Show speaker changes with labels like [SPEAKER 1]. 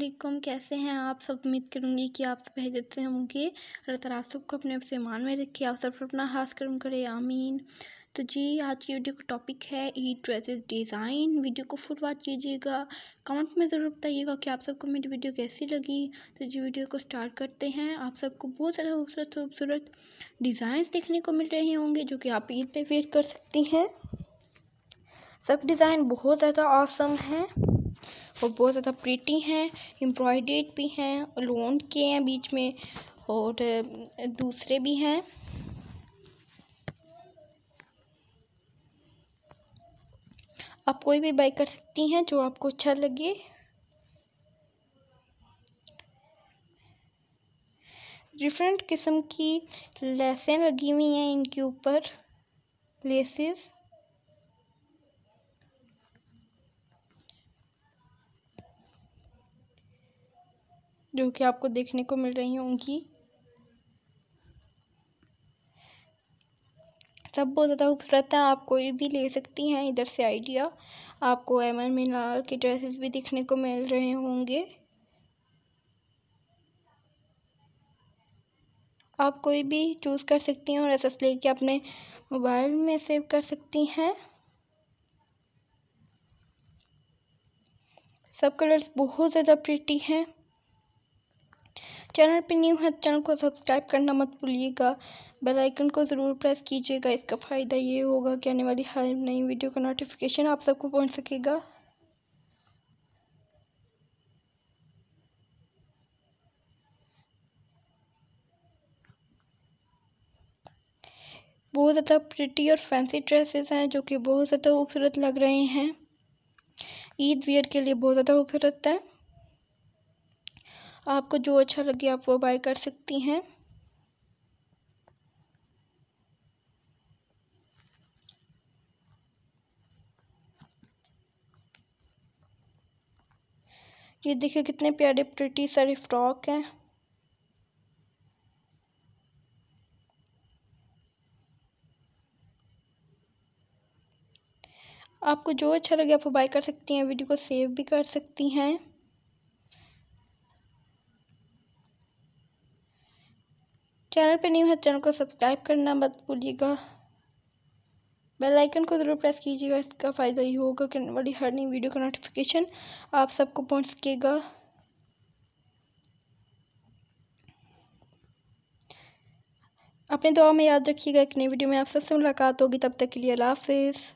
[SPEAKER 1] असलम कैसे हैं आप सब उम्मीद करूँगी कि आप सब बेहजत से होंगे अल्लाह तला आप सबको अपने मान में रखे आप सब अपना हास करम करे आमीन तो जी आज की वीडियो का टॉपिक है ई ड्रेसेस डिज़ाइन वीडियो को फुल वाच कीजिएगा कमेंट में ज़रूर बताइएगा कि आप सबको मेरी वीडियो कैसी लगी तो जी वीडियो को स्टार्ट करते हैं आप सबको बहुत ज़्यादा खूबसूरत खूबसूरत डिज़ाइंस देखने को मिल रहे होंगे जो कि आप ईद पर वेयर कर सकती हैं सब डिज़ाइन बहुत ज़्यादा औसम हैं और बहुत ज़्यादा प्रिटी हैं एम्ब्रॉयडेड भी हैं लोन के हैं बीच में और दूसरे भी हैं आप कोई भी बाई कर सकती हैं जो आपको अच्छा लगे डिफरेंट किस्म की लेसें लगी हुई हैं इनके ऊपर लेसेस जो कि आपको देखने को मिल रही होंगी सब बहुत ज़्यादा खूबसूरत है आप कोई भी ले सकती हैं इधर से आइडिया आपको एम एन मीनार के ड्रेसेस भी देखने को मिल रहे होंगे आप कोई भी चूज़ कर सकती हैं और एसेस लेके अपने मोबाइल में सेव कर सकती हैं सब कलर्स बहुत ज़्यादा प्रिटी हैं चैनल पर न्यू है चैनल को सब्सक्राइब करना मत भूलिएगा बेल आइकन को ज़रूर प्रेस कीजिएगा इसका फ़ायदा ये होगा कि आने वाली हर नई वीडियो का नोटिफिकेशन आप सबको पहुंच सकेगा बहुत ज़्यादा प्रिटी और फैंसी ड्रेसेस हैं जो कि बहुत ज़्यादा खूबसूरत लग रहे हैं ईद वियर के लिए बहुत ज़्यादा खूबसूरत है आपको जो अच्छा लगे आप वो बाय कर सकती हैं ये देखिए कितने प्यारे प्रिटी सारे फ्रॉक हैं आपको जो अच्छा लगे आप बाय कर सकती हैं वीडियो को सेव भी कर सकती हैं चैनल पर न्यू है चैनल को सब्सक्राइब करना मत भूलिएगा बेल आइकन को ज़रूर प्रेस कीजिएगा इसका फ़ायदा ही होगा कि वाली हर नई वीडियो का नोटिफिकेशन आप सबको पहुंच सकेगा अपने दुआ में याद रखिएगा एक नई वीडियो में आप सबसे मुलाकात होगी तब तक के लिए अल्लाह हाफिज़